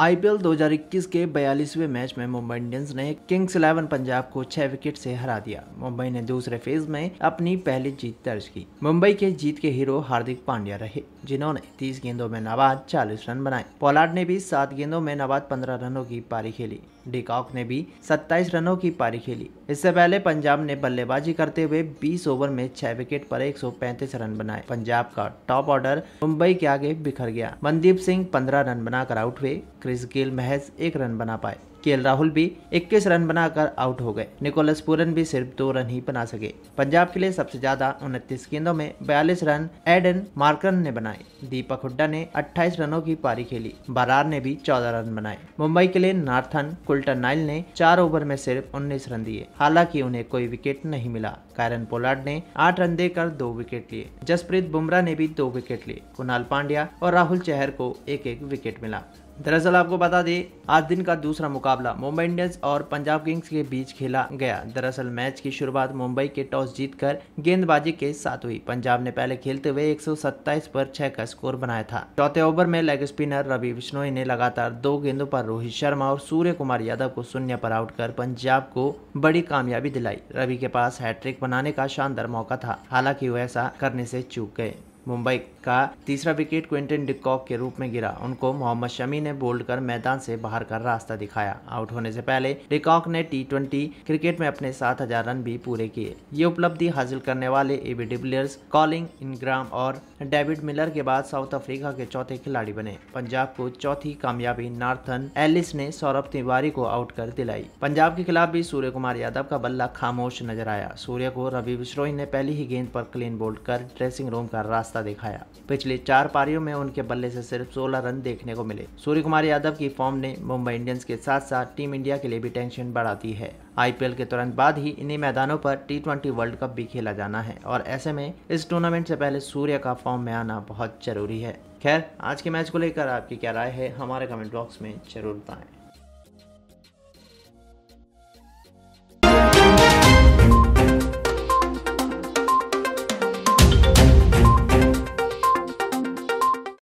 IPL 2021 के 42वें match में मुंबई इंडियंस ने किंग्स इलेवन पंजाब को छह विकेट से हरा दिया मुंबई ने दूसरे फेज में अपनी पहली जीत दर्ज की मुंबई के जीत के हीरो हार्दिक पांड्या रहे जिन्होंने 30 गेंदों में नवाज 40 रन बनाए पोलार्ड ने भी सात गेंदों में नवाज 15 रनों की पारी खेली डिकॉक ने भी 27 रनों की पारी खेली इससे पहले पंजाब ने बल्लेबाजी करते हुए 20 ओवर में 6 विकेट पर 135 रन बनाए पंजाब का टॉप ऑर्डर मुंबई के आगे बिखर गया मनदीप सिंह 15 रन बनाकर आउट हुए क्रिस गिल महज एक रन बना पाए के राहुल भी 21 रन बनाकर आउट हो गए निकोलस पूरन भी सिर्फ दो रन ही बना सके पंजाब के लिए सबसे ज्यादा उनतीस गेंदों में बयालीस रन एडन मार्कन ने बनाए दीपक हुड्डा ने 28 रनों की पारी खेली बरार ने भी 14 रन बनाए मुंबई के लिए नार्थन कुल्टन नाइल ने चार ओवर में सिर्फ उन्नीस रन दिए हालांकि उन्हें कोई विकेट नहीं मिला कैरन पोलार्ड ने आठ रन देकर दो विकेट लिए जसप्रीत बुमराह ने भी दो विकेट लिए कुणाल पांड्या और राहुल चहर को एक एक विकेट मिला दरअसल आपको बता दें आज दिन का दूसरा मुकाबला मुकाबला मुंबई इंडियंस और पंजाब किंग्स के बीच खेला गया दरअसल मैच की शुरुआत मुंबई के टॉस जीतकर गेंदबाजी के साथ हुई पंजाब ने पहले खेलते हुए एक पर छह का स्कोर बनाया था चौथे ओवर में लेग स्पिनर रवि बिश्नोई ने लगातार दो गेंदों पर रोहित शर्मा और सूर्य कुमार यादव को शून्य पर आउट कर पंजाब को बड़ी कामयाबी दिलाई रवि के पास हैट्रिक बनाने का शानदार मौका था हालांकि वो ऐसा करने से चूक गए मुंबई का तीसरा विकेट क्विंटन डिकॉक के रूप में गिरा उनको मोहम्मद शमी ने बोल्ड कर मैदान से बाहर का रास्ता दिखाया आउट होने से पहले डिकॉक ने टी ट्वेंटी क्रिकेट में अपने सात हजार रन भी पूरे किए ये उपलब्धि हासिल करने वाले एबी डिविलियर्स कॉलिंग इनग्राम और डेविड मिलर के बाद साउथ अफ्रीका के चौथे खिलाड़ी बने पंजाब को चौथी कामयाबी नार्थन एलिस ने सौरभ तिवारी को आउट कर दिलाई पंजाब के खिलाफ भी सूर्य कुमार यादव का बल्ला खामोश नजर आया सूर्य को रवि बिश्रोई ने पहली ही गेंद पर क्लीन बोल्ड कर ड्रेसिंग रूम का रास्ता रास्ता दिखाया पिछले चार पारियों में उनके बल्ले से सिर्फ 16 रन देखने को मिले सूर्य कुमार यादव की फॉर्म ने मुंबई इंडियंस के साथ साथ टीम इंडिया के लिए भी टेंशन बढ़ाती है आईपीएल के तुरंत बाद ही इन्हीं मैदानों पर टी ट्वेंटी वर्ल्ड कप भी खेला जाना है और ऐसे में इस टूर्नामेंट से पहले सूर्य का फॉर्म में आना बहुत जरूरी है खैर आज के मैच को लेकर आपकी क्या राय है हमारे कमेंट बॉक्स में जरूर बताएं